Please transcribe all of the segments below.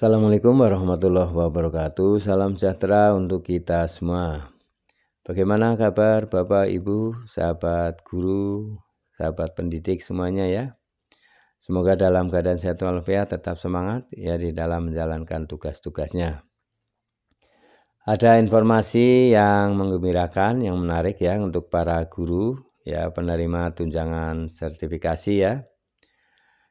Assalamualaikum warahmatullahi wabarakatuh. Salam sejahtera untuk kita semua. Bagaimana kabar Bapak, Ibu, sahabat guru, sahabat pendidik semuanya ya? Semoga dalam keadaan sehat walafiat tetap semangat ya di dalam menjalankan tugas-tugasnya. Ada informasi yang menggembirakan, yang menarik ya untuk para guru ya penerima tunjangan sertifikasi ya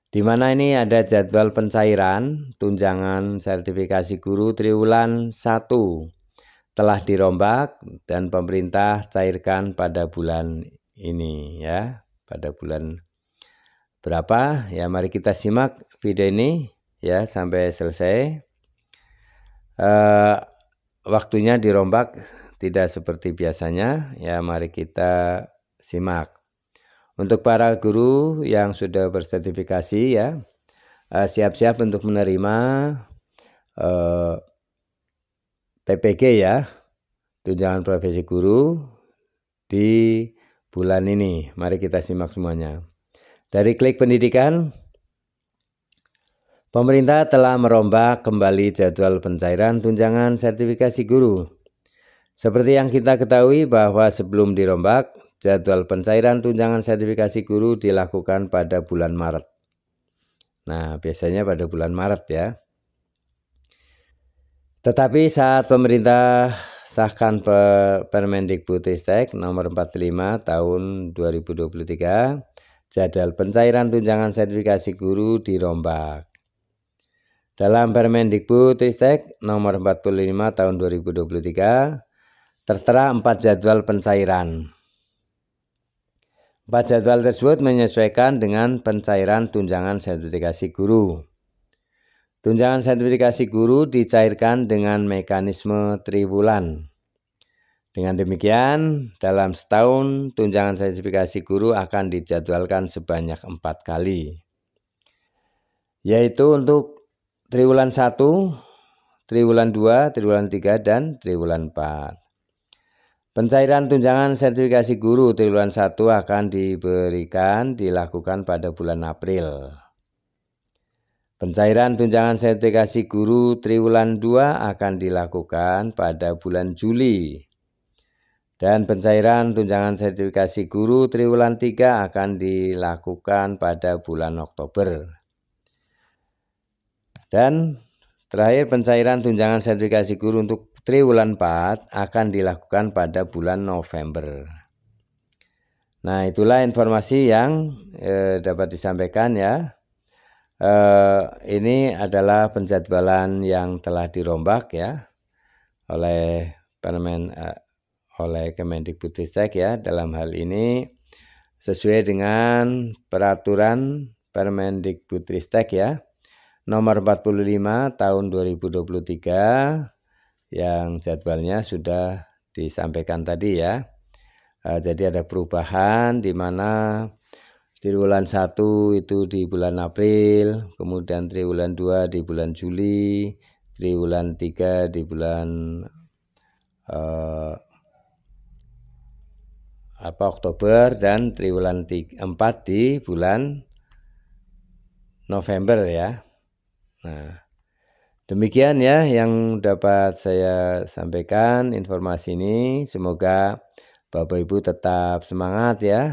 di mana ini ada jadwal pencairan tunjangan sertifikasi guru triwulan 1 telah dirombak dan pemerintah cairkan pada bulan ini ya pada bulan berapa ya mari kita simak video ini ya sampai selesai e, waktunya dirombak tidak seperti biasanya ya mari kita simak untuk para guru yang sudah bersertifikasi ya, eh, siap-siap uh, untuk menerima uh, eh, TPG ya, tunjangan profesi guru di bulan ini. Mari kita simak semuanya. Dari klik pendidikan, Pemerintah telah merombak kembali jadwal pencairan tunjangan sertifikasi guru. Seperti yang kita ketahui bahwa sebelum dirombak, Jadwal pencairan tunjangan sertifikasi guru dilakukan pada bulan Maret. Nah, biasanya pada bulan Maret ya. Tetapi saat pemerintah sahkan Permendikbudristek nomor 45 tahun 2023, jadwal pencairan tunjangan sertifikasi guru dirombak. Dalam Permendikbudristek nomor 45 tahun 2023 tertera 4 jadwal pencairan. Empat jadwal tersebut menyesuaikan dengan pencairan tunjangan sertifikasi guru. Tunjangan sertifikasi guru dicairkan dengan mekanisme triwulan. Dengan demikian, dalam setahun tunjangan sertifikasi guru akan dijadwalkan sebanyak empat kali, yaitu untuk triwulan 1, triwulan 2, triwulan 3, dan triwulan 4. Pencairan tunjangan sertifikasi guru triwulan 1 akan diberikan dilakukan pada bulan April. Pencairan tunjangan sertifikasi guru triwulan 2 akan dilakukan pada bulan Juli. Dan pencairan tunjangan sertifikasi guru triwulan 3 akan dilakukan pada bulan Oktober. Dan Terakhir, pencairan tunjangan sertifikasi guru untuk triwulan 4 akan dilakukan pada bulan November. Nah, itulah informasi yang eh, dapat disampaikan ya. Eh, ini adalah penjadwalan yang telah dirombak ya oleh Permen eh, oleh Kemendikbudristek ya dalam hal ini sesuai dengan peraturan Permendikbudristek ya nomor 45 tahun 2023 yang jadwalnya sudah disampaikan tadi ya. Eh, jadi ada perubahan di mana triwulan 1 itu di bulan April, kemudian triwulan 2 di bulan Juli, triwulan 3 di bulan eh, apa Oktober dan triwulan 4 di bulan November ya. Nah, demikian ya yang dapat saya sampaikan informasi ini. Semoga Bapak Ibu tetap semangat ya.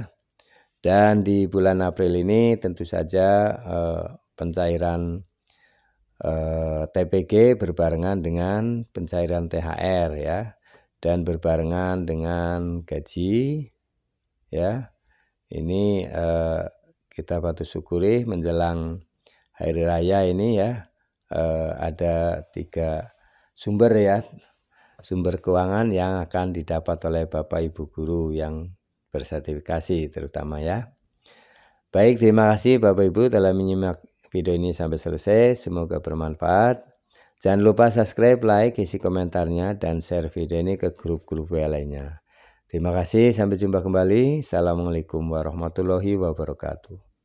Dan di bulan April ini tentu saja eh, pencairan eh, TPG berbarengan dengan pencairan THR ya dan berbarengan dengan gaji ya. Ini eh, kita patut syukuri menjelang hari raya ini ya eh, ada tiga sumber ya sumber keuangan yang akan didapat oleh Bapak Ibu guru yang bersertifikasi terutama ya. Baik, terima kasih Bapak Ibu telah menyimak video ini sampai selesai. Semoga bermanfaat. Jangan lupa subscribe, like, isi komentarnya, dan share video ini ke grup-grup lainnya. Terima kasih, sampai jumpa kembali. Assalamualaikum warahmatullahi wabarakatuh.